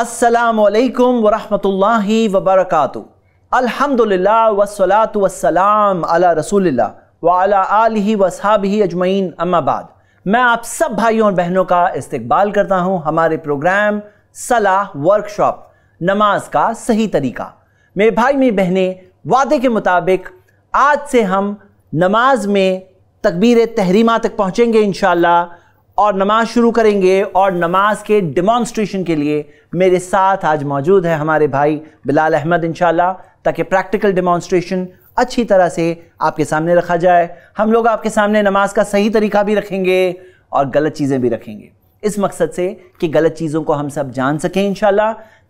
असलकम वरहमल वबरक अलहमदिल्ला वसलात वसलाम अला रसूलिल्लाह वाला वसाब ही अजमैन अम्माबाद मैं आप सब भाइयों और बहनों का इस्तकबाल करता हूँ हमारे प्रोग्राम सलाह वर्कशॉप नमाज का सही तरीका मेरे भाई मेरी बहनें वादे के मुताबिक आज से हम नमाज में तकबीर तहरीमा तक पहुँचेंगे इन और नमाज शुरू करेंगे और नमाज के डिमॉन्स्ट्रेशन के लिए मेरे साथ आज मौजूद है हमारे भाई बिलाल अहमद इनशाला ताकि प्रैक्टिकल डिमॉन्स्ट्रेशन अच्छी तरह से आपके सामने रखा जाए हम लोग आपके सामने नमाज का सही तरीका भी रखेंगे और गलत चीज़ें भी रखेंगे इस मकसद से कि गलत चीज़ों को हम सब जान सकें इन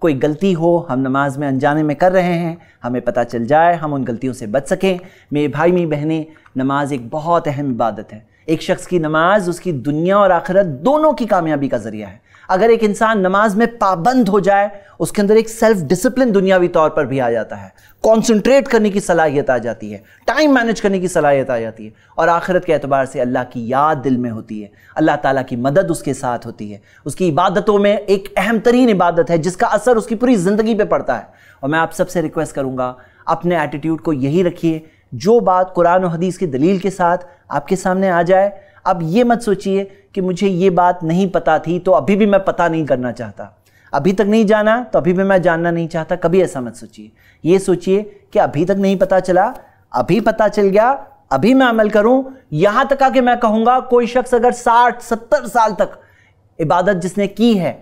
कोई गलती हो हम नमाज में अनजाने में कर रहे हैं हमें पता चल जाए हम उन गलतियों से बच सकें मेरे भाई मेरी बहनें नमाज एक बहुत अहम इबादत है एक शख्स की नमाज उसकी दुनिया और आखिरत दोनों की कामयाबी का जरिया है अगर एक इंसान नमाज में पाबंद हो जाए उसके अंदर एक सेल्फ डिसिप्लिन दुनियावी तौर पर भी आ जाता है कॉन्सेंट्रेट करने की सलाहियत आ जाती है टाइम मैनेज करने की सलाहियत आ जाती है और आखिरत के अतबार से अल्लाह की याद दिल में होती है अल्लाह ताला की मदद उसके साथ होती है उसकी इबादतों में एक अहम तरीन इबादत है जिसका असर उसकी पूरी ज़िंदगी पर पड़ता है और मैं आप सबसे रिक्वेस्ट करूँगा अपने एटीट्यूड को यही रखिए जो बात कुरान और हदीस की दलील के साथ आपके सामने आ जाए आप ये मत सोचिए कि मुझे ये बात नहीं पता थी तो अभी भी मैं पता नहीं करना चाहता अभी तक नहीं जाना तो अभी भी मैं जानना नहीं चाहता कभी ऐसा मत सोचिए ये सोचिए कि अभी तक नहीं पता चला अभी पता चल गया अभी मैं अमल करूं यहां तक आके मैं कहूंगा कोई शख्स अगर साठ सत्तर साल तक इबादत जिसने की है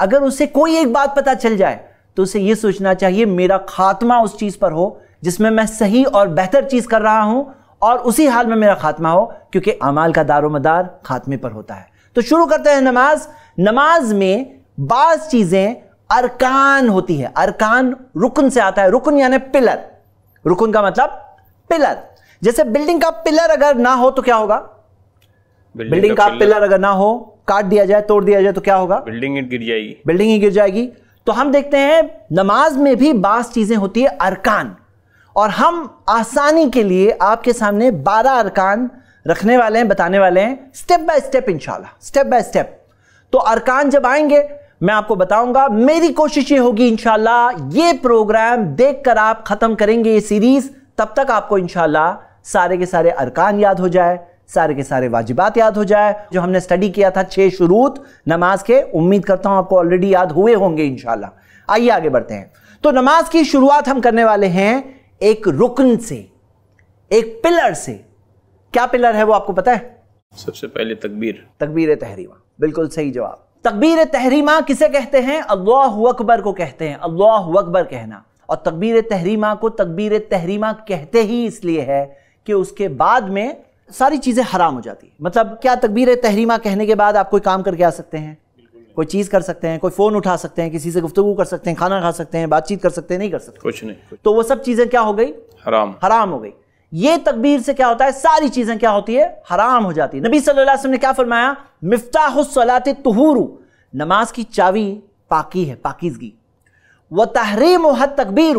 अगर उसे कोई एक बात पता चल जाए तो उसे यह सोचना चाहिए मेरा खात्मा उस चीज़ पर हो जिसमें मैं सही और बेहतर चीज़ कर रहा हूं और उसी हाल में मेरा खात्मा हो क्योंकि अमाल का दारो मदार खात्मे पर होता है तो शुरू करते हैं नमाज नमाज में बाज चीज़ें अरकान होती है अरकान रुकन से आता है रुकन यानी पिलर रुकन का मतलब पिलर जैसे बिल्डिंग का पिलर अगर ना हो तो क्या होगा बिल्डिंग, बिल्डिंग का, का पिलर अगर ना हो काट दिया जाए तोड़ दिया जाए तो क्या होगा बिल्डिंग गिर जाएगी बिल्डिंग ही गिर जाएगी तो हम देखते हैं नमाज में भी बास चीजें होती है अरकान और हम आसानी के लिए आपके सामने 12 अरकान रखने वाले हैं बताने वाले हैं स्टेप बाय स्टेप इंशाल्लाह स्टेप बाय स्टेप तो अरकान जब आएंगे मैं आपको बताऊंगा मेरी कोशिश ये होगी इनशाला ये प्रोग्राम देखकर आप ख़त्म करेंगे ये सीरीज़ तब तक आपको इनशाला सारे के सारे अरकान याद हो जाए सारे के सारे वाजिबात याद हो जाए जो हमने स्टडी किया था छह शुरूत नमाज के उम्मीद करता हूं आपको ऑलरेडी याद हुए होंगे इंशाल्लाह आइए आगे बढ़ते हैं तो नमाज की शुरुआत हम करने वाले हैं एक रुकन से एक पिलर से क्या पिलर है वो आपको पता है सबसे पहले तकबीर तकबीर तहरीमा बिल्कुल सही जवाब तकबीर तहरीमा किसे कहते हैं अल्लाह अकबर को कहते हैं अल्लाह अकबर कहना और तकबीर तहरीमा को तकबीर तहरीमा कहते ही इसलिए है कि उसके बाद में सारी चीज़ें हराम हो जाती है मतलब क्या तकबीर तहरीमा कहने के बाद आप कोई काम करके आ सकते हैं कोई चीज़ कर सकते हैं कोई फ़ोन उठा सकते हैं किसी से गुफ्तु कर सकते हैं खाना खा सकते हैं बातचीत कर सकते हैं नहीं कर सकते कुछ नहीं कुछ। तो वो सब चीज़ें क्या हो गई हराम हराम हो गई ये तकबीर से क्या होता है सारी चीज़ें क्या होती है हराम हो जाती है नबी सल्लाम ने क्या फरमाया मिफ्ताहसलात तहूरू नमाज की चावी पाकी है पाकिजगी व तहरीम हद तकबीर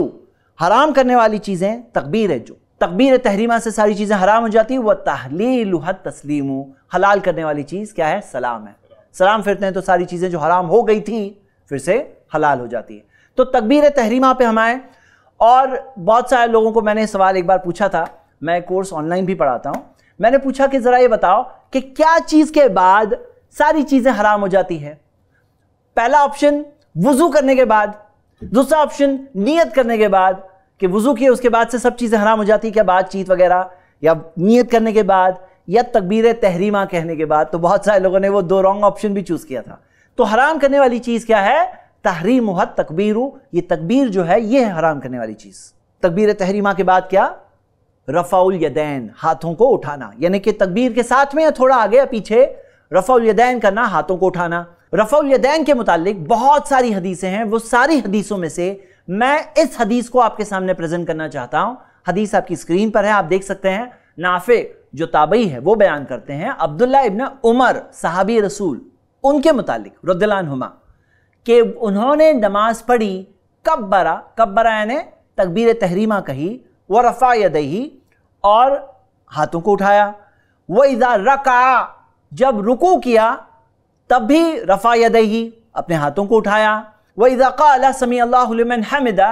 हराम करने वाली चीज़ें तकबीर है जो तकबीर तहरीमा से सारी चीज़ें हराम हो जाती है वह तहलील हद तस्लीम हलाल करने वाली चीज़ क्या है सलाम है सलाम फिरते हैं तो सारी चीज़ें जो हराम हो गई थी फिर से हलाल हो जाती है तो तकबीर तहरीमा पे हम आए और बहुत सारे लोगों को मैंने सवाल एक बार पूछा था मैं कोर्स ऑनलाइन भी पढ़ाता हूँ मैंने पूछा कि ज़रा ये बताओ कि क्या चीज़ के बाद सारी चीज़ें हराम हो जाती हैं पहला ऑप्शन वज़ू करने के बाद दूसरा ऑप्शन नियत करने के बाद कि वज़ू किए उसके बाद से सब चीज़ें हराम हो जाती है क्या बातचीत वगैरह या नियत करने के बाद या तकबीर तहरीमा कहने के बाद तो बहुत सारे लोगों ने वो दो रॉन्ग ऑप्शन भी चूज़ किया था तो हराम करने वाली चीज़ क्या है तहरीम हद तकबीर ये तकबीर जो है ये है हराम करने वाली चीज़ तकबीर तहरीमा के बाद क्या रफ़ाउल यदैन हाथों को उठाना यानी कि तकबीर के साथ में या थोड़ा आगे या पीछे रफ़ाउल यदैन करना हाथों को उठाना रफ़ाउल यदैन के मुतालिक बहुत सारी हदीसें हैं वो सारी हदीसों में से मैं इस हदीस को आपके सामने प्रेजेंट करना चाहता हूं हदीस आपकी स्क्रीन पर है आप देख सकते हैं नाफे जो ताबई है वो बयान करते हैं अब्दुल्ला इबन उमर साहबी रसूल उनके मुतालिक रद्दलानुमा कि उन्होंने नमाज पढ़ी कब बरा कब बरा यानी तकबीर तहरीमा कही व रफ़ा यदही और हाथों को उठाया व इधा रका जब रुकू किया तब भी रफ़ा यदही अपने हाथों को उठाया व इज़ा कला समी अल्लाह हमदा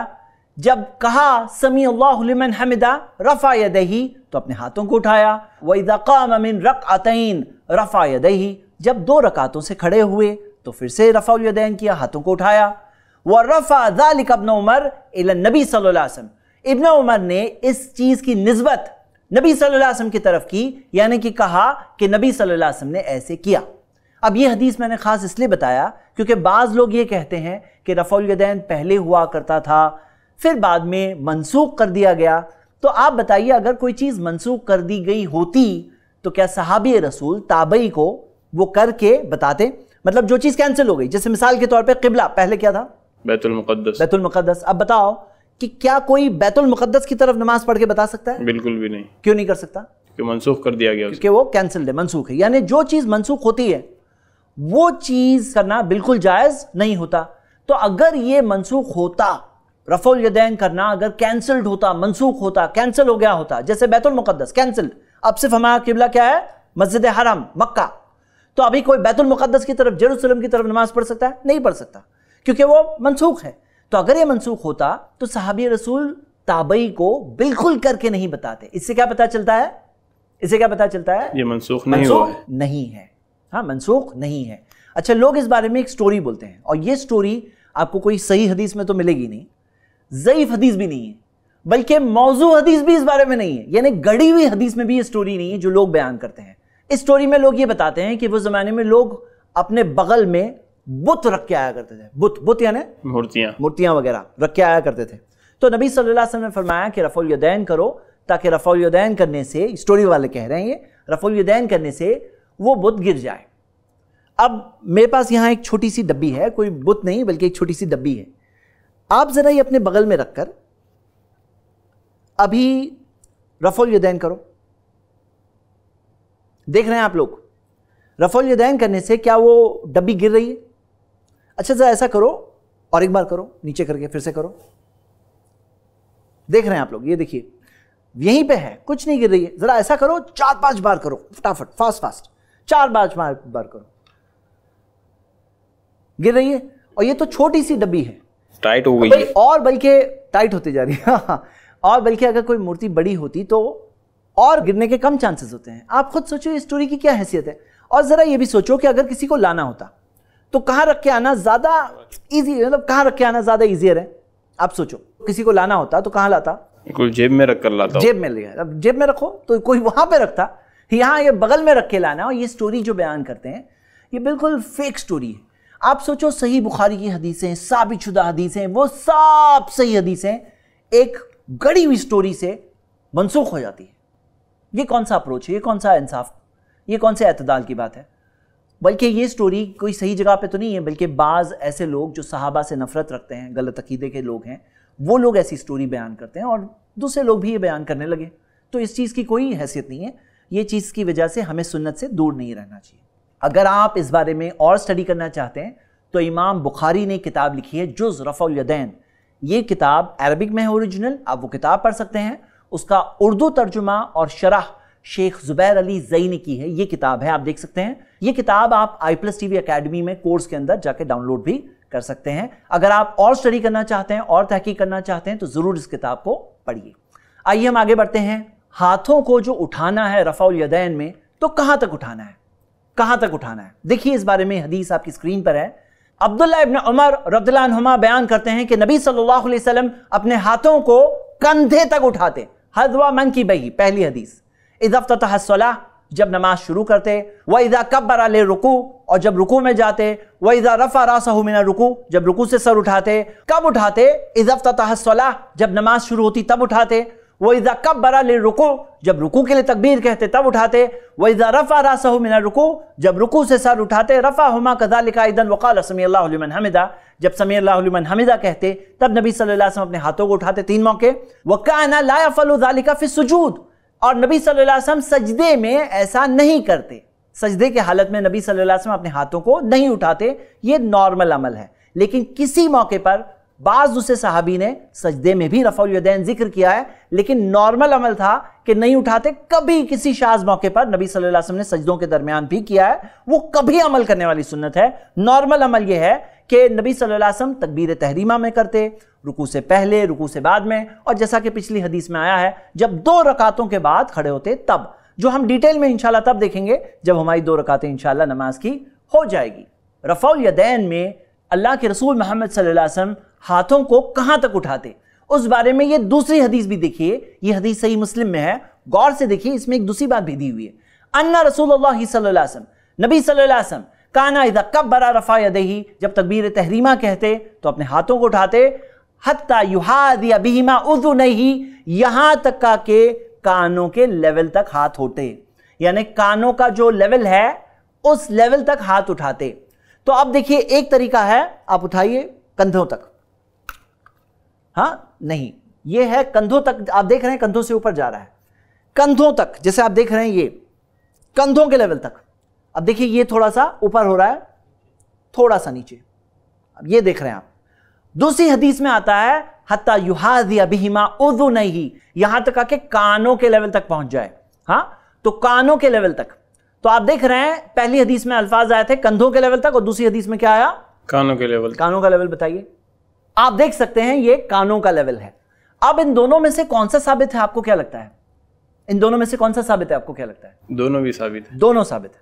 जब कहा समी अल्लाह हमदा रफ़ा यदही तो अपने हाथों को उठाया वईदका ममिन रक आतन रफ़ा यदही जब दो रकातों से खड़े हुए तो फिर से रफ़ा यदैन किया हाथों को उठाया वह रफ़ा ज़ालिक इबन उमर नबी वसम इबन उमर ने इस चीज़ की नस्बत नबी सल्लम की तरफ की यानी कि कहा कि नबी सल्लम ने ऐसे किया अब ये हदीस मैंने ख़ास इसलिए बताया क्योंकि बाज़ लोग ये कहते हैं कि रफ़ुलदैन पहले हुआ करता था फिर बाद में मनसूख कर दिया गया तो आप बताइए अगर कोई चीज़ मनसूख कर दी गई होती तो क्या सहाबी रसूल ताबई को वो करके बताते मतलब जो चीज़ कैंसिल हो गई जैसे मिसाल के तौर पर किबला पहले क्या था बैतुल बैतुलमक़दस अब बताओ कि क्या कोई बैतुल मुकदस की तरफ नमाज पढ़ के बता सकता है बिल्कुल भी नहीं क्यों नहीं कर सकता क्योंकि मनसूख कर दिया गया क्योंकि वो कैंसिल है मनसूख है यानी जो चीज़ मनसूख होती है वो चीज़ करना बिल्कुल जायज़ नहीं होता तो अगर ये मनसूख होता रफोल यदैन करना अगर कैंसल्ड होता मनसूख होता कैंसिल हो गया होता जैसे बैतुल मुकद्दस कैंसल्ड अब सिर्फ हमारा किबला क्या है मस्जिद हराम मक्का तो अभी कोई बैतुल मुकद्दस की तरफ जेरूसलम की तरफ नमाज पढ़ सकता है नहीं पढ़ सकता क्योंकि वो मनसूख है तो अगर ये मनसूख होता तो सहाबी रसूल ताबई को बिल्कुल करके नहीं बताते इससे क्या पता चलता है इससे क्या पता चलता है ये मनसूख नहीं हुआ है नहीं है हाँ मनसूख नहीं है अच्छा लोग इस बारे में एक स्टोरी बोलते हैं और ये स्टोरी आपको कोई सही हदीस में तो मिलेगी नहीं ज़यीफ हदीस भी नहीं है बल्कि मौजू हदीस भी इस बारे में नहीं है यानी गड़ी हुई हदीस में भी ये स्टोरी नहीं है जो लोग बयान करते हैं इस स्टोरी में लोग ये बताते हैं कि वो ज़माने में लोग अपने बगल में बुत रख के आया करते थे बुत बुत यानी मूर्तियां मूर्तियां वगैरह रख के आया करते थे तो नबी सल्लल्लाहु अलैहि वसल्लम ने फरमाया कि रफ़ोलदैन करो ताकि रफ़ोलदैन करने से स्टोरी वाले कह रहे हैं ये रफ़ोलदैन करने से वो बुत गिर जाए अब मेरे पास यहाँ एक छोटी सी डब्बी है कोई बुत नहीं बल्कि एक छोटी सी डब्बी है आप ज़रा ये अपने बगल में रखकर अभी रफोल युदैन करो देख रहे हैं आप लोग रफोल युदैन करने से क्या वो डब्बी गिर रही है अच्छा ज़रा ऐसा करो और एक बार करो नीचे करके फिर से करो देख रहे हैं आप लोग ये देखिए यहीं पे है कुछ नहीं गिर रही है ज़रा ऐसा करो चार पांच बार करो फटाफट फास्ट फास्ट चार पांच बार करो गिर रही है और ये तो छोटी सी डब्बी है टाइट हो गई है और बल्कि टाइट होती जा रही है हाँ, हाँ। और बल्कि अगर कोई मूर्ति बड़ी होती तो और गिरने के कम चांसेस होते हैं आप खुद सोचो इस स्टोरी की क्या हैसियत है और ज़रा ये भी सोचो कि अगर किसी को लाना होता तो कहाँ रख के आना ज़्यादा ईजी मतलब कहाँ रख के आना ज़्यादा ईजियर है आप सोचो किसी को लाना होता तो कहाँ लाता कोई जेब में रख कर लाता जेब में लिया अब जेब में रखो तो कोई वहां पे रखता यहाँ ये बगल में रख के लाना और ये स्टोरी जो बयान करते हैं ये बिल्कुल फेक स्टोरी है आप सोचो सही बुखारी की हदीसें साबित शुदा हदीसें वो साफ सही हदीसें एक गड़ी हुई स्टोरी से मनसूख हो जाती है ये कौन सा अप्रोच है ये कौन सा इंसाफ ये कौन से अतदाल की बात है बल्कि ये स्टोरी कोई सही जगह पे तो नहीं है बल्कि बाज़ ऐसे लोग जो सहाबा से नफरत रखते हैं गलत अकीदे के लोग हैं वो लोग ऐसी स्टोरी बयान करते हैं और दूसरे लोग भी ये बयान करने लगे तो इस चीज़ की कोई हैसियत नहीं है ये चीज़ की वजह से हमें सुन्नत से दूर नहीं रहना चाहिए अगर आप इस बारे में और स्टडी करना चाहते हैं तो इमाम बुखारी ने किताब लिखी है जुज रफ़ुलदैन ये किताब अरबिक में है ओरिजिनल आप वो किताब पढ़ सकते हैं उसका उर्दू तर्जुमा और शराह शेख ज़ुबैर अली जई ने की है ये किताब है आप देख सकते हैं ये किताब आप आई प्लस टी वी अकेडमी में कोर्स के अंदर जाके डाउनलोड भी कर सकते हैं अगर आप और स्टडी करना चाहते हैं और तहकीक करना चाहते हैं तो ज़रूर इस किताब को पढ़िए आइए हम आगे बढ़ते हैं हाथों को जो उठाना है रफ़ाउल यदैन में तो कहाँ तक उठाना है कहाँ तक उठाना है देखिए इस बारे में हदीस आपकी स्क्रीन पर है अब्दुल्ला इब्न उमर रब्दुल्लामा बयान करते हैं कि नबी सल्लल्लाहु अलैहि वसल्लम अपने हाथों को कंधे तक उठाते हदवा मन की बही पहली हदीस इजफ्त तहसला जब नमाज शुरू करते व इज़ा कब्बर अल रुकू और जब रुकू में जाते व इज़ा रफ़ा रासमिन रुकू जब रुकू से सर उठाते कब उठाते इजफ्त तहसला जब नमाज शुरू होती तब उठाते वह इज़ा कब बरा ले रुको जब रुकू के लिए तकबीर कहते तब उठाते वह इज़ा रफ़ा रासा हो मिना रुको जब रुकू से सर उठाते रफ़ा हमा कदा लिखा इधन वक़ाल समी समीमन हमिदा जब समी समीमन हमिदा कहते तब नबी सल्लल्लाहु अलैहि वसल्लम अपने हाथों को उठाते तीन मौके व काना लाया फ़लुजालिका फिर सजूद और नबी सल्लल्लाहु अलैहि वसल्लम सजदे में ऐसा नहीं करते सजदे के हालत में नबी सल्लल्लाहु अलैहि वसल्लम अपने हाथों को नहीं उठाते ये नॉर्मल अमल है लेकिन किसी मौके पर बाज दूसरे साहबी ने सजदे में भी रफ़ा जिक्र किया है लेकिन नॉर्मल अमल था कि नहीं उठाते कभी किसी शाज मौके पर नबी सल्लल्लाहु अलैहि वसल्लम ने सजदों के दरमियान भी किया है वो कभी अमल करने वाली सुन्नत है नॉर्मल अमल यह है कि नबी सल्लल्लाहु अलैहि वसल्लम तकबीर तहरीमा में करते रुकू से पहले रुकू से बाद में और जैसा कि पिछली हदीस में आया है जब दो रकातों के बाद खड़े होते तब जो हम डिटेल में इनशाला तब देखेंगे जब हमारी दो रकातें इनशाला नमाज की हो जाएगी रफ़ा यदैन में अल्लाह के रसूल मोहम्मद सल्लल्लाहु अलैहि वसल्लम हाथों को कहां तक उठाते उस बारे में ये दूसरी हदीस भी देखिए ये हदीस सही मुस्लिम में है गौर से देखिए इसमें एक दूसरी बात भी दी हुई है अन्ना रसूल सल्लाम नबी सल्लाम काना इधा कब बरा रफ़ा या दही जब तकबीर तहरीमा कहते तो अपने हाथों को उठाते हत्ता युहादिया बीमा उर्दू नहीं यहां तक का के कानों के लेवल तक हाथ होते यानी कानों का जो लेवल है उस लेवल तक हाथ उठाते तो अब देखिए एक तरीका है आप उठाइए कंधों तक हाँ नहीं ये है कंधों तक आप देख रहे हैं कंधों से ऊपर जा रहा है कंधों तक जैसे आप देख रहे हैं ये कंधों के लेवल तक अब देखिए ये थोड़ा सा ऊपर हो रहा है थोड़ा सा नीचे अब ये देख रहे हैं आप दूसरी हदीस में आता है हत्ता युहादी अभिहिमा उर्दू नहीं यहां तक आके कानों के लेवल तक पहुंच जाए हाँ तो कानों के लेवल तक तो आप देख रहे हैं पहली हदीस में अल्फाज आए थे कंधों के लेवल तक और दूसरी हदीस में क्या आया कानों के लेवल कानों का लेवल बताइए आप देख सकते हैं ये कानों का लेवल है अब इन दोनों में से कौन सा साबित है आपको क्या लगता है इन दोनों में से कौन सा साबित है आपको क्या लगता है दोनों भी साबित है दोनों साबित है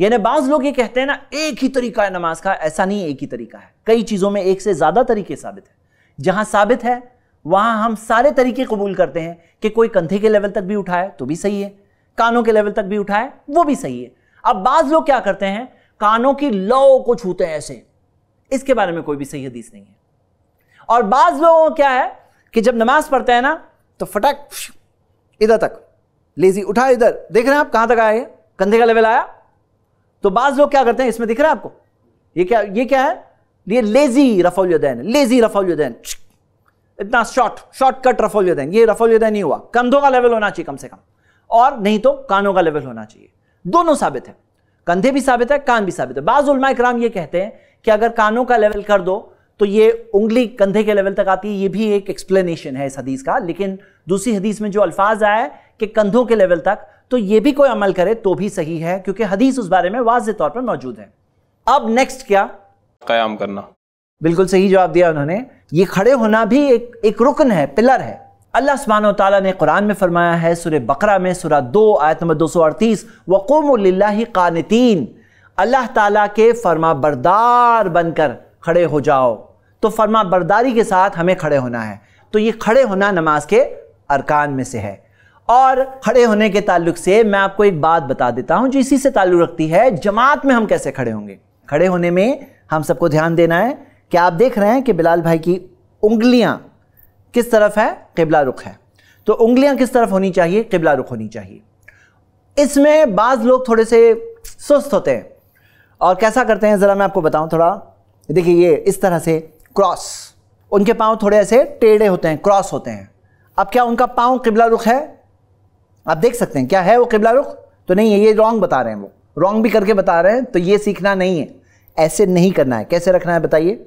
यानी बाज लोग ये कहते हैं ना एक ही तरीका है नमाज का ऐसा नहीं एक ही तरीका है कई चीजों में एक से ज्यादा तरीके साबित है जहां साबित है वहां हम सारे तरीके कबूल करते हैं कि कोई कंधे के लेवल तक भी उठाए तो भी सही है कानों के लेवल तक भी उठाए वो भी सही है अब बाज लोग क्या करते हैं कानों की लौ को छूते हैं ऐसे इसके बारे में कोई भी सही हदीस नहीं है और बाज लोगों क्या है कि जब नमाज पढ़ते हैं ना तो फटाक इधर तक लेजी उठा इधर देख रहे हैं आप कहां तक आए कंधे का लेवल आया तो बाज लोग क्या करते हैं इसमें दिख रहा है आपको ये क्या ये क्या है ये लेजी रफौलदैन लेजी रफौलदैन इतना शॉर्ट शॉर्टकट रफौलदैन ये रफौलदैन नहीं हुआ कंधों का लेवल होना चाहिए कम से कम और नहीं तो कानों का लेवल होना चाहिए दोनों साबित है कंधे भी साबित है कान भी साबित है बाज उलमा इक्राम ये कहते हैं कि अगर कानों का लेवल कर दो तो ये उंगली कंधे के लेवल तक आती है ये भी एक एक्सप्लेनेशन है इस हदीस का लेकिन दूसरी हदीस में जो अल्फाज आया है कि कंधों के लेवल तक तो ये भी कोई अमल करे तो भी सही है क्योंकि हदीस उस बारे में वाज तौर पर मौजूद है अब नेक्स्ट क्या क्याम करना बिल्कुल सही जवाब दिया उन्होंने ये खड़े होना भी एक एक रुकन है पिलर है अल्लाह सुबहान तला ने कुरान में फरमाया है सुर बकरा में सुरा दो आयत नंबर दो सौ अड़तीस वकोम कानतीन अल्लाह ताला के फरमा बरदार बनकर खड़े हो जाओ तो फर्मा बरदारी के साथ हमें खड़े होना है तो ये खड़े होना नमाज के अरकान में से है और खड़े होने के ताल्लुक से मैं आपको एक बात बता देता हूँ जो इसी से ताल्लुक रखती है जमात में हम कैसे खड़े होंगे खड़े होने में हम सबको ध्यान देना है क्या आप देख रहे हैं कि बिलाल भाई की उंगलियाँ किस तरफ है किबला रुख है तो उंगलियाँ किस तरफ होनी चाहिए किबला रुख होनी चाहिए इसमें बाज़ लोग थोड़े से सुस्त होते हैं और कैसा करते हैं ज़रा मैं आपको बताऊं थोड़ा देखिए ये इस तरह से क्रॉस उनके पाँव थोड़े ऐसे टेढ़े होते हैं क्रॉस होते हैं अब क्या उनका पाँव किबला रुख है आप देख सकते हैं क्या है वो किबला रुख तो नहीं है ये रॉन्ग बता रहे हैं वो रॉन्ग भी करके बता रहे हैं तो ये सीखना नहीं है ऐसे नहीं करना है कैसे रखना है बताइए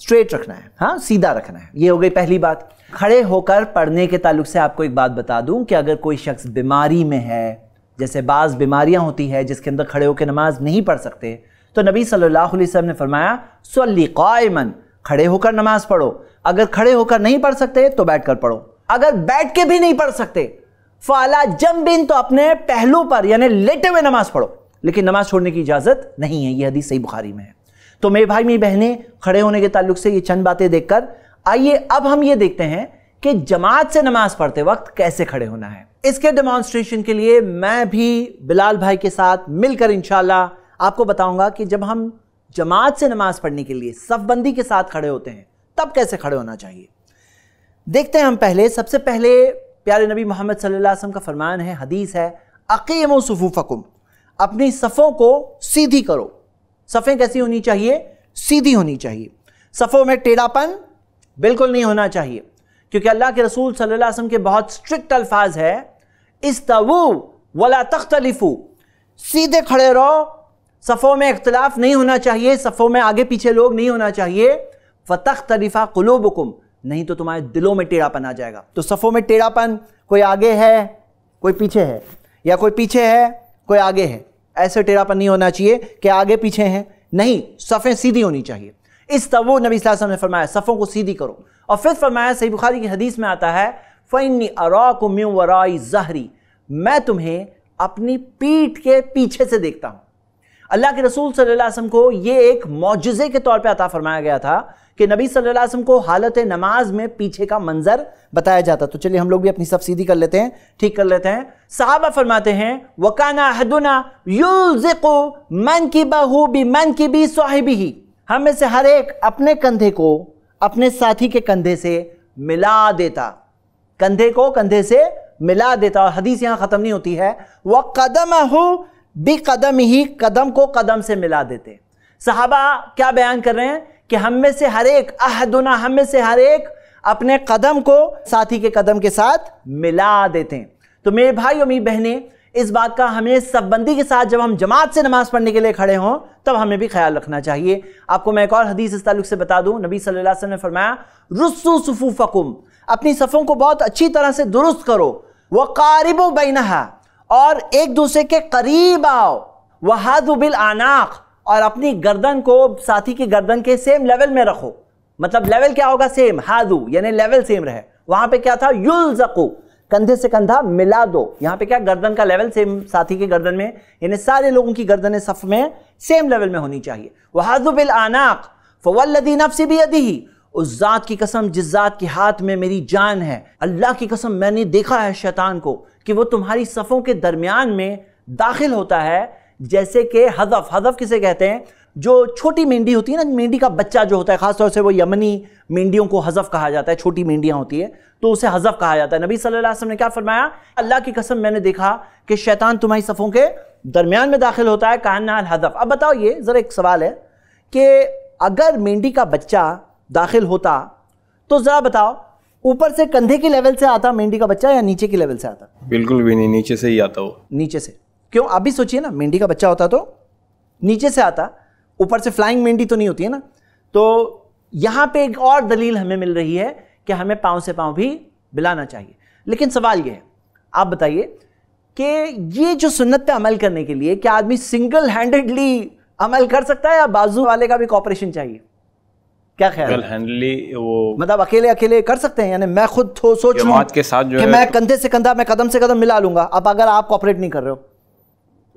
स्ट्रेट रखना है हाँ सीधा रखना है ये हो गई पहली बात खड़े होकर पढ़ने के ताल्लुक से आपको एक बात बता दूं कि अगर कोई शख्स बीमारी में है जैसे बाज़ बीमारियां होती है जिसके अंदर खड़े होकर नमाज नहीं पढ़ सकते तो नबी सल्लल्लाहु अलैहि वसल्लम ने फरमाया सल्ली कायमन खड़े होकर नमाज पढ़ो अगर खड़े होकर नहीं पढ़ सकते तो बैठ कर पढ़ो अगर बैठ के भी नहीं पढ़ सकते फाला जम बिन तो अपने पहलू पर यानी लेटे हुए नमाज पढ़ो लेकिन नमाज छोड़ने की इजाज़त नहीं है यह हदीस सही बुखारी में है तो मेरे भाई मेरी बहनें खड़े होने के ताल्लुक से ये चंद बातें देखकर आइए अब हम ये देखते हैं कि जमात से नमाज पढ़ते वक्त कैसे खड़े होना है इसके डेमॉन्स्ट्रेशन के लिए मैं भी बिलाल भाई के साथ मिलकर इंशाल्लाह आपको बताऊंगा कि जब हम जमात से नमाज पढ़ने के लिए सफबंदी के साथ खड़े होते हैं तब कैसे खड़े होना चाहिए देखते हैं हम पहले सबसे पहले प्यारे नबी मोहम्मद वसल्लम का फरमान है हदीस है अकीम सफ़ूफ़कुम अपनी सफ़ों को सीधी करो सफ़ें कैसी होनी चाहिए सीधी होनी चाहिए सफ़ों में टेढ़ापन बिल्कुल नहीं होना चाहिए क्योंकि अल्लाह के रसूल सल्लल्लाहु अलैहि वसल्लम के बहुत स्ट्रिक्ट अल्फाज है इस्तवू वला तख्तलिफू सीधे खड़े रहो सफ़ों में इख्तलाफ नहीं होना चाहिए सफ़ों में आगे पीछे लोग नहीं होना चाहिए फ़तख तरीफ़ा कुम नहीं तो तुम्हारे दिलों में टेढ़ापन आ जाएगा तो सफ़ों में टेढ़ापन कोई आगे है कोई पीछे है या कोई पीछे है कोई आगे है ऐसे टेढ़ापन नहीं होना चाहिए कि आगे पीछे हैं नहीं सफ़ें सीधी होनी चाहिए इस तब नबी वसल्लम ने फरमाया सफ़ों को सीधी करो और फिर फरमाया सही बुखारी की हदीस में आता है फ़ैनी अराकुम वराई जहरी मैं तुम्हें अपनी पीठ के पीछे से देखता हूँ अल्लाह के रसूल सल्लल्लाहु अलैहि वसल्लम को ये एक मुजज़े के तौर पे अता फरमाया गया था कि नबी सल्लल्लाहु अलैहि वसल्लम को हालत नमाज में पीछे का मंजर बताया जाता तो चलिए हम लोग भी अपनी सब सीधी कर लेते हैं ठीक कर लेते हैं साहबा फरमाते हैं वकाना हदुना यूजिको मन की बहू भी मन की भी साहिबी ही हम में से हर एक अपने कंधे को अपने साथी के कंधे से मिला देता कंधे को कंधे से मिला देता और हदीस यहां ख़त्म नहीं होती है वह कदम हो बे कदम ही कदम को कदम से मिला देते साहबा क्या बयान कर रहे हैं कि हम में से हर एक अहदुना हम में से हर एक अपने कदम को साथी के कदम के साथ मिला देते हैं तो मेरे भाई और मेरी बहनें इस बात का हमें सबबंदी के साथ जब हम जमात से नमाज पढ़ने के लिए खड़े हों तब हमें भी ख्याल रखना चाहिए आपको मैं एक और हदीस इस ताल्लुक से बता दूं नबी सल्लल्लाहु अलैहि वसल्लम ने फरमाया रुस्सु सफूफकुम अपनी सफ़ों को बहुत अच्छी तरह से दुरुस्त करो वह कारिबो बैनहा और एक दूसरे के करीब आओ बिल आनाक और अपनी गर्दन को साथी की गर्दन के सेम लेवल में रखो मतलब लेवल क्या होगा सेम हादू यानी लेवल सेम रहे वहां पे क्या था युल जकू कंधे से कंधा मिला दो यहाँ पे क्या गर्दन का लेवल सेम साथी के गर्दन में यानी सारे लोगों की गर्दन सफ में सेम लेवल में होनी चाहिए वहादुबिल आनाक फवल्लदी नफसी भी अदी उस ज़ात की कसम जिस ज़ात के हाथ में मेरी जान है अल्लाह की कसम मैंने देखा है शैतान को कि वो तुम्हारी सफ़ों के दरमियान में दाखिल होता है जैसे कि हदफ हदफ किसे कहते हैं जो छोटी मेंढी होती है ना मेंढी का बच्चा जो होता है ख़ासतौर से वो यमनी मेंढियों को हजफ कहा जाता है छोटी मेंढियाँ होती है तो उसे हजफ कहा जाता है नबी सल्लल्लाहु अलैहि वसल्लम ने क्या फरमाया अल्लाह की कसम मैंने देखा कि शैतान तुम्हारी सफ़ों के दरमियान में दाखिल होता है कहना हदफ अब बताओ ये ज़रा एक सवाल है कि अगर मेंढी का बच्चा दाखिल होता तो ज़रा बताओ ऊपर से कंधे के लेवल से आता मेंढी का बच्चा या नीचे के लेवल से आता बिल्कुल भी नहीं नीचे से ही आता वो नीचे से क्यों आप भी सोचिए ना मेंढी का बच्चा होता तो नीचे से आता ऊपर से फ्लाइंग मेंढी तो नहीं होती है ना तो यहां पे एक और दलील हमें मिल रही है कि हमें पाँव से पाँव भी बिलाना चाहिए लेकिन सवाल यह है आप बताइए कि ये जो सुन्नत पे अमल करने के लिए क्या आदमी सिंगल हैंडेडली अमल कर सकता है या बाजू वाले का भी कॉपरेशन चाहिए क्या ख्याल हैंडली वो मतलब अकेले अकेले कर सकते हैं यानी मैं खुद तो सोच के साथ जो कि है मैं तो- कंधे से कंधा मैं कदम से कदम मिला लूंगा अब अगर आप कॉपरेट नहीं कर रहे हो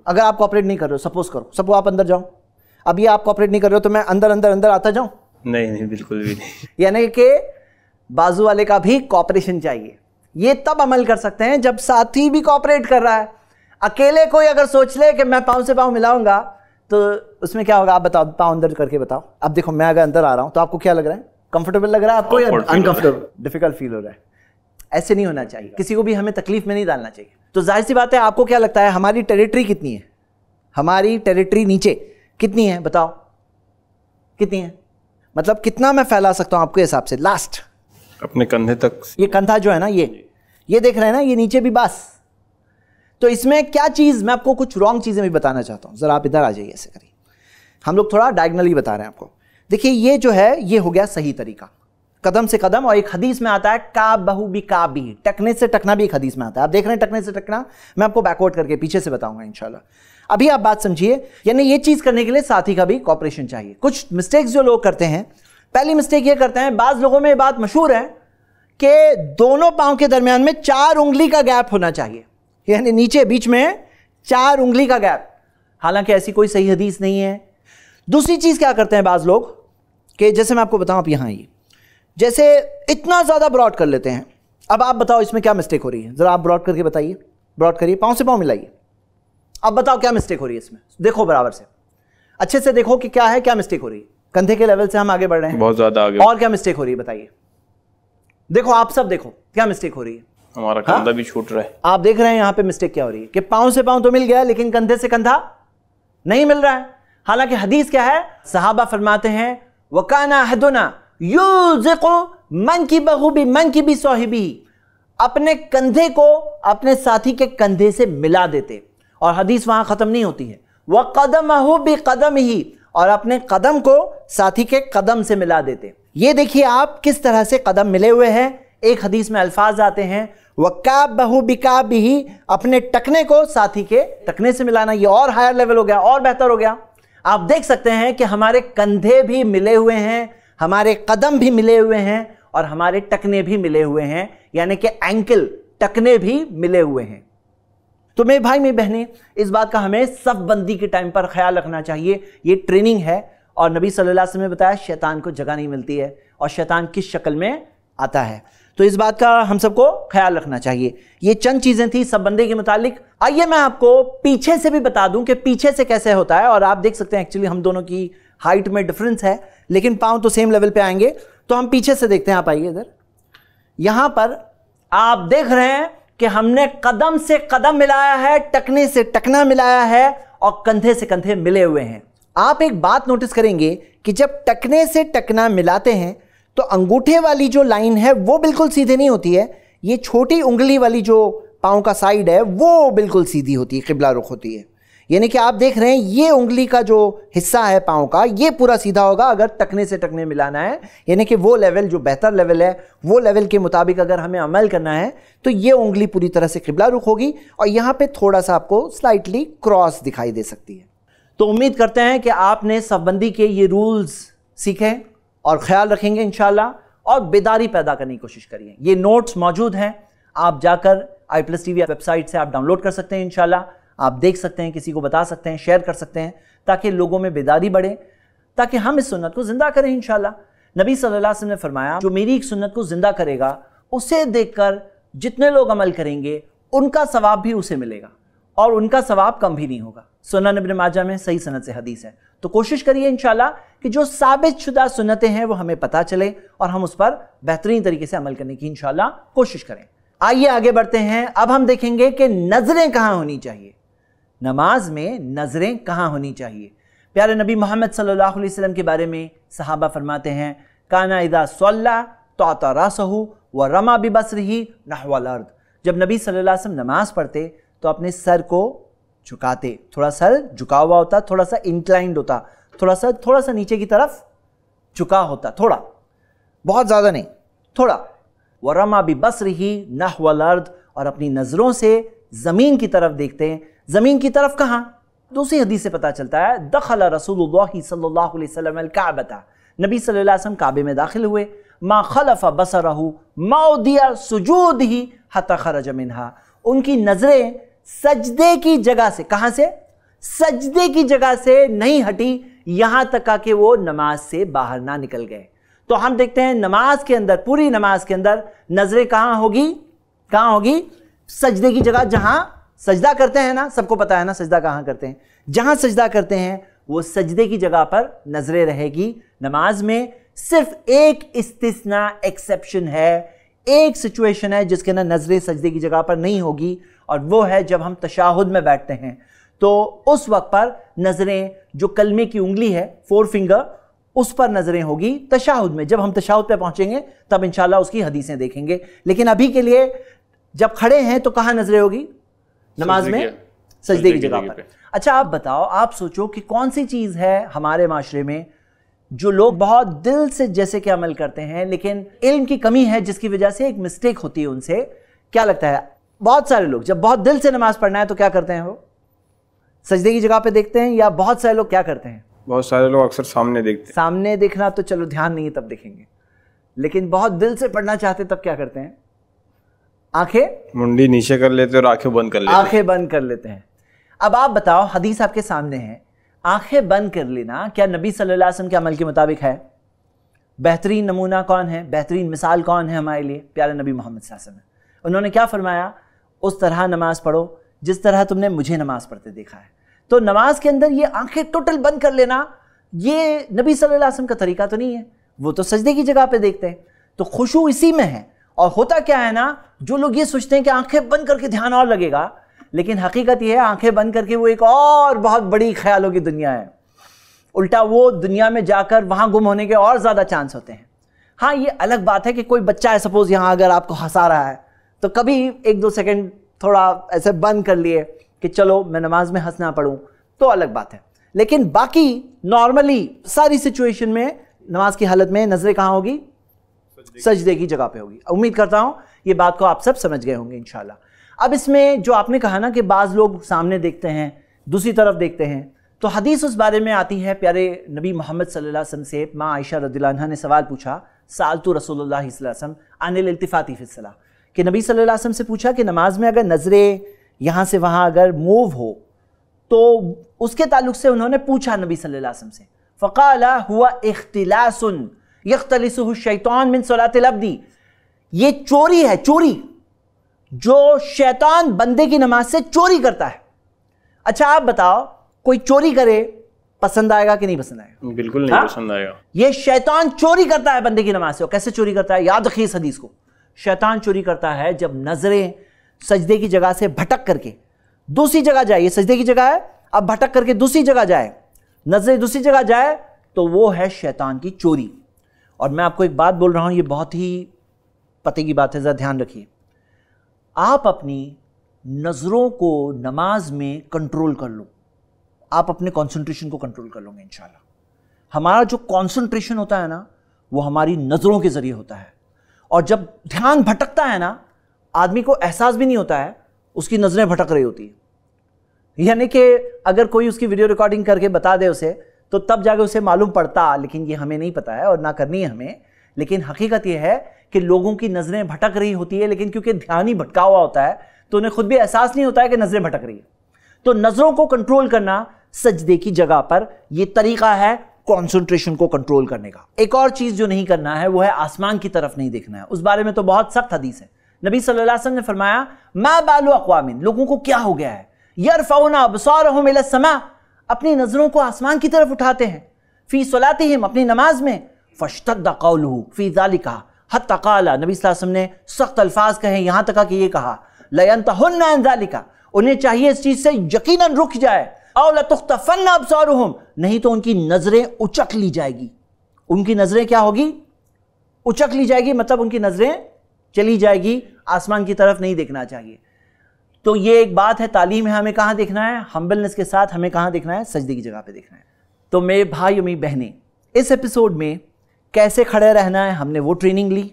अगर आप कॉपरेट नहीं कर रहे हो सपोज करो सपोज आप अंदर जाओ अभी आप कॉपरेट नहीं कर रहे हो तो मैं अंदर अंदर अंदर आता जाऊँ नहीं नहीं बिल्कुल भी नहीं यानी कि बाजू वाले का भी कॉपरेशन चाहिए ये तब अमल कर सकते हैं जब साथी भी कॉपरेट कर रहा है अकेले कोई अगर सोच ले कि मैं पाँव से पाँव मिलाऊंगा तो उसमें क्या होगा आप बताओ पाँव अंदर करके बताओ अब देखो मैं अगर अंदर आ रहा हूँ तो आपको क्या लग रहा है कंफर्टेबल लग रहा है आपको या अनकंफर्टेबल डिफिकल्ट फील हो रहा है ऐसे नहीं होना चाहिए किसी को भी हमें तकलीफ में नहीं डालना चाहिए तो जाहिर सी बात है आपको क्या लगता है हमारी टेरिटरी कितनी है हमारी टेरिटरी नीचे कितनी है बताओ कितनी है मतलब कितना मैं फैला सकता हूँ आपके हिसाब से लास्ट अपने कंधे तक ये कंधा जो है ना ये ये देख रहे हैं ना ये नीचे भी बस तो इसमें क्या चीज़ मैं आपको कुछ रॉन्ग चीज़ें भी बताना चाहता हूँ ज़रा आप इधर आ जाइए ऐसे करिए हम लोग थोड़ा डायगनली बता रहे हैं आपको देखिए ये जो है ये हो गया सही तरीका कदम से कदम और एक हदीस में आता है का बहु भी का भी टकने से टकना भी एक हदीस में आता है आप देख रहे हैं टकने से टकना मैं आपको बैकवर्ड करके पीछे से बताऊंगा इंशाल्लाह अभी आप बात समझिए यानी ये चीज़ करने के लिए साथी का भी कॉपरेशन चाहिए कुछ मिस्टेक्स जो लोग करते हैं पहली मिस्टेक ये करते हैं बाज़ लोगों में ये बात मशहूर है कि दोनों पाँव के दरमियान में चार उंगली का गैप होना चाहिए यानी नीचे बीच में चार उंगली का गैप हालांकि ऐसी कोई सही हदीस नहीं है दूसरी चीज़ क्या करते हैं बाज़ लोग कि जैसे मैं आपको बताऊं आप यहां आइए जैसे इतना ज़्यादा ब्रॉड कर लेते हैं अब आप बताओ इसमें क्या मिस्टेक हो रही है ज़रा आप ब्रॉड करके बताइए ब्रॉड करिए पाँव से पाँव मिलाइए अब बताओ क्या मिस्टेक हो रही है इसमें देखो बराबर से अच्छे से देखो कि क्या है क्या मिस्टेक हो रही है कंधे के लेवल से हम आगे बढ़ रहे हैं बहुत ज़्यादा आगे और क्या मिस्टेक हो रही है बताइए देखो आप सब देखो क्या मिस्टेक हो रही है हमारा कंधा हाँ? भी छूट रहा है आप देख रहे हैं यहां पे मिस्टेक क्या हो रही है कि पांव से पांव तो मिल गया लेकिन कंधे से कंधा नहीं मिल रहा है हालांकि हदीस क्या है सहाबा फरमाते हैं वकाना हदुना यूजिको मन की बहू भी मन की भी सोहिबी अपने कंधे को अपने साथी के कंधे से मिला देते और हदीस वहां ख़त्म नहीं होती है वह कदम हो भी कदम ही और अपने कदम को साथी के कदम से मिला देते ये देखिए आप किस तरह से कदम मिले हुए हैं एक हदीस में अल्फाज आते हैं वकाब बहू बिका भी अपने टकने को साथी के टकने से मिलाना ये और हायर लेवल हो गया और बेहतर हो गया आप देख सकते हैं कि हमारे कंधे भी मिले हुए हैं हमारे कदम भी मिले हुए हैं और हमारे टकने भी मिले हुए हैं यानी कि एंकल टकने भी मिले हुए हैं तो मेरे भाई मेरी बहनें इस बात का हमें सब बंदी के टाइम पर ख्याल रखना चाहिए ये ट्रेनिंग है और नबी सल्लल्लाहु अलैहि वसल्लम ने बताया शैतान को जगह नहीं मिलती है और शैतान किस शक्ल में आता है तो इस बात का हम सबको ख्याल रखना चाहिए ये चंद चीज़ें थी सब बंदे के मुतालिक आइए मैं आपको पीछे से भी बता दूं कि पीछे से कैसे होता है और आप देख सकते हैं एक्चुअली हम दोनों की हाइट में डिफरेंस है लेकिन पाँव तो सेम लेवल पे आएंगे तो हम पीछे से देखते हैं आप आइए इधर यहां पर आप देख रहे हैं कि हमने कदम से कदम मिलाया है टकने से टकना मिलाया है और कंधे से कंधे मिले हुए हैं आप एक बात नोटिस करेंगे कि जब टकने से टकना मिलाते हैं तो अंगूठे वाली जो लाइन है वो बिल्कुल सीधे नहीं होती है ये छोटी उंगली वाली जो पाँव का साइड है वो बिल्कुल सीधी होती है किबला रुख होती है यानी कि आप देख रहे हैं ये उंगली का जो हिस्सा है पाँव का ये पूरा सीधा होगा अगर टकने से टकने मिलाना है यानी कि वो लेवल जो बेहतर लेवल है वो लेवल के मुताबिक अगर हमें अमल करना है तो ये उंगली पूरी तरह से किबला रुख होगी और यहाँ पे थोड़ा सा आपको स्लाइटली क्रॉस दिखाई दे सकती है तो उम्मीद करते हैं कि आपने सबबंदी के ये रूल्स सीखे और ख्याल रखेंगे इन और बेदारी पैदा करने की कोशिश करिए ये नोट्स मौजूद हैं आप जाकर आई प्लस टी वेबसाइट से आप डाउनलोड कर सकते हैं इन आप देख सकते हैं किसी को बता सकते हैं शेयर कर सकते हैं ताकि लोगों में बेदारी बढ़े ताकि हम इस सुन्नत को ज़िंदा करें इन नबी सल्लल्लाहु अलैहि वसल्लम ने फरमाया जो मेरी एक सुन्नत को ज़िंदा करेगा उसे देखकर जितने लोग अमल करेंगे उनका सवाब भी उसे मिलेगा और उनका सवाब कम भी नहीं होगा सुना नबिन माजा में सही सनत से हदीस है तो कोशिश करिए इंशाल्लाह कि जो साबित शुदा सुनतें हैं वो हमें पता चले और हम उस पर बेहतरीन तरीके से अमल करने की इंशाल्लाह कोशिश करें आइए आगे बढ़ते हैं अब हम देखेंगे कि नज़रें कहाँ होनी चाहिए नमाज में नज़रें कहाँ होनी चाहिए प्यारे नबी मोहम्मद सल्लल्लाहु अलैहि वसल्लम के बारे में सहाबा फरमाते हैं काना इदा सल्ला तो आता रासहू व रमा बिबसरही अर्द जब नबी सल्लल्लाहु अलैहि वसल्लम नमाज़ पढ़ते तो अपने सर को झुकाते थोड़ा सर झुका हुआ होता थोड़ा सा इंक्लाइंड होता थोड़ा सा थोड़ा सा नीचे की तरफ झुका होता थोड़ा बहुत ज़्यादा नहीं थोड़ा वरमा भी बस रही नह वर्द और अपनी नज़रों से ज़मीन की तरफ देखते हैं ज़मीन की तरफ कहाँ दूसरी हदीस से पता चलता है दखल रसूल सल्ला नबी सल्लल्लाहु काबे में दाखिल हुए माँ खलफ खलफा रहू माओ दिया सुजूद ही हत खरज मिनहा उनकी नज़रें सजदे की जगह से कहां से सजदे की जगह से नहीं हटी यहां तक का कि वो नमाज से बाहर ना निकल गए तो हम देखते हैं नमाज के अंदर पूरी नमाज के अंदर नजरें कहां होगी कहां होगी सजदे की जगह जहां सजदा करते हैं ना सबको पता है ना सजदा कहां करते हैं जहां सजदा करते हैं वो सजदे की जगह पर नजरें रहेगी नमाज में सिर्फ एक इस्तना एक्सेप्शन है एक सिचुएशन है जिसके अंदर नजरें सजदे की जगह पर नहीं होगी और वो है जब हम तशाहुद में बैठते हैं तो उस वक्त पर नज़रें जो कलमे की उंगली है फोर फिंगर उस पर नज़रें होगी तशाहुद में जब हम तशाहुद पे पहुंचेंगे तब इन उसकी हदीसें देखेंगे लेकिन अभी के लिए जब खड़े हैं तो कहाँ नज़रें होगी नमाज में सजदे की जगह पर अच्छा आप बताओ आप सोचो कि कौन सी चीज़ है हमारे माशरे में जो लोग बहुत दिल से जैसे कि अमल करते हैं लेकिन इल्म की कमी है जिसकी वजह से एक मिस्टेक होती है उनसे क्या लगता है बहुत सारे लोग जब बहुत दिल से नमाज पढ़ना है तो क्या करते हैं वो सजदे की जगह पे देखते हैं या बहुत सारे लोग क्या करते हैं बहुत सारे लोग अक्सर सामने देखते हैं सामने देखना तो चलो ध्यान नहीं है तब देखेंगे लेकिन बहुत दिल से पढ़ना चाहते तब क्या करते हैं आंखें मुंडी नीचे कर लेते और आंखें बंद कर लेते आंखें बंद कर लेते हैं अब आप बताओ हदीस आपके सामने है आंखें बंद कर लेना क्या नबी सल्लल्लाहु अलैहि वसल्लम के अमल के मुताबिक है बेहतरीन नमूना कौन है बेहतरीन मिसाल कौन है हमारे लिए प्यारे नबी मोहम्मद उन्होंने क्या फरमाया उस तरह नमाज़ पढ़ो जिस तरह तुमने मुझे नमाज़ पढ़ते देखा है तो नमाज के अंदर ये आंखें टोटल बंद कर लेना ये नबी सल्लल्लाहु अलैहि वसल्लम का तरीका तो नहीं है वो तो सजदे की जगह पे देखते हैं तो खुशू इसी में है और होता क्या है ना जो लोग ये सोचते हैं कि आंखें बंद करके ध्यान और लगेगा लेकिन हकीकत यह है आंखें बंद करके वो एक और बहुत बड़ी ख्यालों की दुनिया है उल्टा वो दुनिया में जाकर वहाँ गुम होने के और ज़्यादा चांस होते हैं हाँ ये अलग बात है कि कोई बच्चा है सपोज़ यहाँ अगर आपको हंसा रहा है तो कभी एक दो सेकंड थोड़ा ऐसे बंद कर लिए कि चलो मैं नमाज में हंसना पढ़ूँ तो अलग बात है लेकिन बाकी नॉर्मली सारी सिचुएशन में नमाज की हालत में नजरें कहाँ होगी सजदे की जगह पे होगी उम्मीद करता हूँ ये बात को आप सब समझ गए होंगे इन अब इसमें जो आपने कहा ना कि बाज़ लोग सामने देखते हैं दूसरी तरफ देखते हैं तो हदीस उस बारे में आती है प्यारे नबी मोहम्मद सल्लल्लाहु वसल्लम से माँ आयशा रदिल्ला ने सवाल पूछा साल तो रसोल्ला वसम अनिल इल्तफ़ाती फ़िसला कि नबी सल्लल्लाहु अलैहि वसल्लम से पूछा कि नमाज में अगर नज़रें यहाँ से वहाँ अगर मूव हो तो उसके ताल्लुक से उन्होंने पूछा नबी सल्लल्लाहु अलैहि वसल्लम से फ़काला हुआ इख्तिलासन यख्तलिसहु शैतान मिन सलातिल ये चोरी है चोरी जो शैतान बंदे की नमाज से चोरी करता है अच्छा आप बताओ कोई चोरी करे पसंद आएगा कि नहीं पसंद आएगा बिल्कुल नहीं हाँ? पसंद आएगा ये शैतान चोरी करता है बंदे की नमाज से और कैसे चोरी करता है याद रखिए इस हदीस को शैतान चोरी करता है जब नजरें सजदे की जगह से भटक करके दूसरी जगह जाए ये सजदे की जगह है अब भटक करके दूसरी जगह जाए नजरें दूसरी जगह जाए तो वो है शैतान की चोरी और मैं आपको एक बात बोल रहा हूं ये बहुत ही पते की बात है ज़रा ध्यान रखिए आप अपनी नज़रों को नमाज में कंट्रोल कर लो आप अपने कंसंट्रेशन को कंट्रोल कर लोगे इंशाल्लाह हमारा जो कंसंट्रेशन होता है ना वो हमारी नज़रों के ज़रिए होता है और जब ध्यान भटकता है ना आदमी को एहसास भी नहीं होता है उसकी नज़रें भटक रही होती है यानी कि अगर कोई उसकी वीडियो रिकॉर्डिंग करके बता दे उसे तो तब जाके उसे मालूम पड़ता लेकिन ये हमें नहीं पता है और ना करनी है हमें लेकिन हकीकत यह है कि लोगों की नज़रें भटक रही होती है लेकिन क्योंकि ध्यान ही भटका हुआ होता है तो उन्हें खुद भी एहसास नहीं होता है कि नज़रें भटक रही है तो नज़रों को कंट्रोल करना सजदे की जगह पर यह तरीका है कॉन्सेंट्रेशन को कंट्रोल करने का एक और चीज जो नहीं करना है वो है आसमान की तरफ नहीं देखना है उस बारे में तो बहुत सख्त हदीस है नबी सल्लल्लाहु अलैहि वसल्लम ने फरमाया मा बालू अकवामिन लोगों को क्या हो गया है यर फाउना अबसार समा अपनी नजरों को आसमान की तरफ उठाते हैं फी सलाती अपनी नमाज में फशतक दकाउल फी जालिका हत तकाला नबी वसल्लम ने सख्त अल्फाज कहे यहां तक कि ये कहा लयन तहन जालिका उन्हें चाहिए इस चीज़ से यकीनन रुक जाए नहीं तो उनकी नज़रें उचक ली जाएगी उनकी नज़रें क्या होगी उचक ली जाएगी मतलब उनकी नज़रें चली जाएगी आसमान की तरफ नहीं देखना चाहिए तो ये एक बात है तालीम है हमें कहाँ देखना है हम्बलनेस के साथ हमें कहाँ देखना है सजदे की जगह पे देखना है तो मेरे भाई और मेरी बहनें इस एपिसोड में कैसे खड़े रहना है हमने वो ट्रेनिंग ली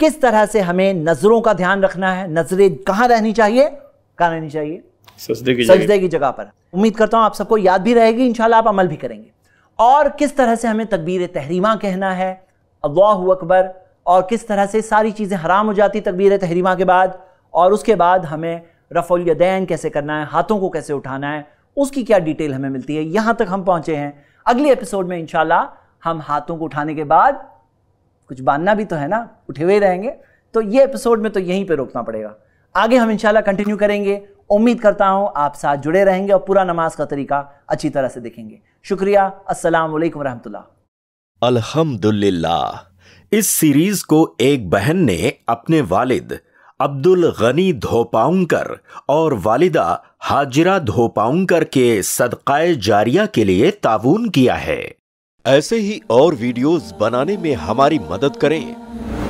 किस तरह से हमें नज़रों का ध्यान रखना है नज़रें कहाँ रहनी चाहिए कहाँ रहनी चाहिए सजदे की जगह पर उम्मीद करता हूँ आप सबको याद भी रहेगी इन आप अमल भी करेंगे और किस तरह से हमें तकबीर तहरीमा कहना है अल्लाह अकबर और किस तरह से सारी चीज़ें हराम हो जाती तकबीर तहरीमा के बाद और उसके बाद हमें रफ़ुलदैन कैसे करना है हाथों को कैसे उठाना है उसकी क्या डिटेल हमें मिलती है यहाँ तक हम पहुँचे हैं अगले एपिसोड में इन हम हाथों को उठाने के बाद कुछ बांधना भी तो है ना उठे हुए रहेंगे तो ये एपिसोड में तो यहीं पर रोकना पड़ेगा आगे हम इंशाल्लाह कंटिन्यू करेंगे उम्मीद करता हूं आप साथ जुड़े रहेंगे और पूरा नमाज का तरीका अच्छी तरह से देखेंगे शुक्रिया अस्सलाम वालेकुम रहमतुल्लाह अल्हम्दुलिल्लाह इस सीरीज को एक बहन ने अपने वालिद अब्दुल गनी धोपाउंकर और वालिदा हाजिरा धोपाउंकर के सदकाए जारिया के लिए ताउन किया है ऐसे ही और वीडियोस बनाने में हमारी मदद करें